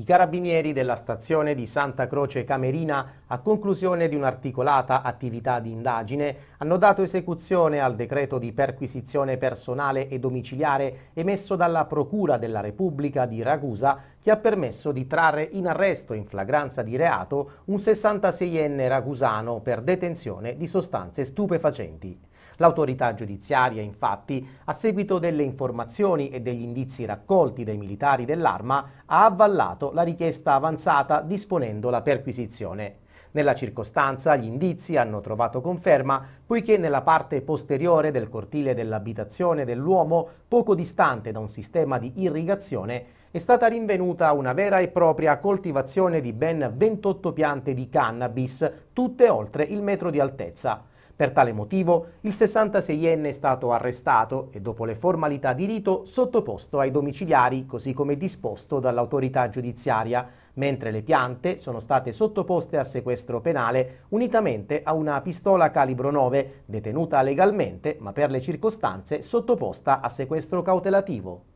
i carabinieri della stazione di Santa Croce Camerina, a conclusione di un'articolata attività di indagine, hanno dato esecuzione al decreto di perquisizione personale e domiciliare emesso dalla Procura della Repubblica di Ragusa, che ha permesso di trarre in arresto in flagranza di reato un 66enne ragusano per detenzione di sostanze stupefacenti. L'autorità giudiziaria, infatti, a seguito delle informazioni e degli indizi raccolti dai militari dell'arma, ha avvallato la richiesta avanzata disponendo la perquisizione. Nella circostanza gli indizi hanno trovato conferma poiché nella parte posteriore del cortile dell'abitazione dell'uomo, poco distante da un sistema di irrigazione, è stata rinvenuta una vera e propria coltivazione di ben 28 piante di cannabis, tutte oltre il metro di altezza. Per tale motivo il 66enne è stato arrestato e dopo le formalità di rito sottoposto ai domiciliari così come disposto dall'autorità giudiziaria, mentre le piante sono state sottoposte a sequestro penale unitamente a una pistola calibro 9 detenuta legalmente ma per le circostanze sottoposta a sequestro cautelativo.